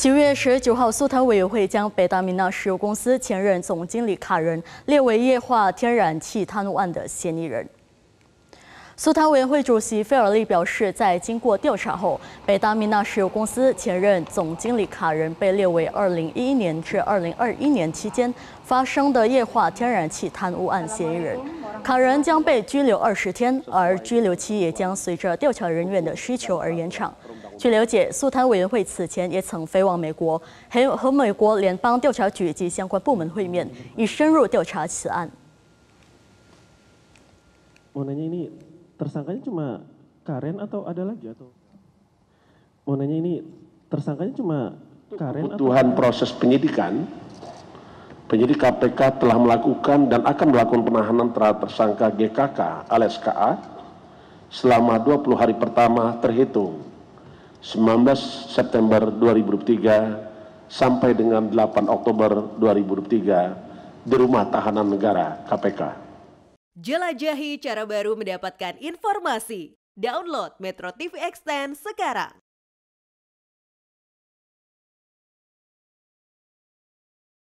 九月十九号，苏丹委员会将北大米纳石油公司前任总经理卡人列为液化天然气贪污案的嫌疑人。苏丹委员会主席费尔利表示，在经过调查后，北大米纳石油公司前任总经理卡人被列为二零一一年至二零二一年期间发生的液化天然气贪污案嫌疑人。卡人将被拘留二十天，而拘留期也将随着调查人员的需求而延长。据了解，苏贪委员会此前也曾飞往美国，和和美国联邦调查局及相关部门会面，以深入调查此案。问一下，这呢，犯罪嫌疑人只有 Karen，还是有其他的？问一下，这呢，犯罪嫌疑人只有 Karen 吗？但过程 n 调查，调查 KPK 已经进行，并且将 e r s a n GKK、ALSKA，直到第20天。19 September 2003 sampai dengan 8 Oktober 2003 di Rumah Tahanan Negara KPK. Jelajahi cara baru mendapatkan informasi. Download Metro TV Extend sekarang.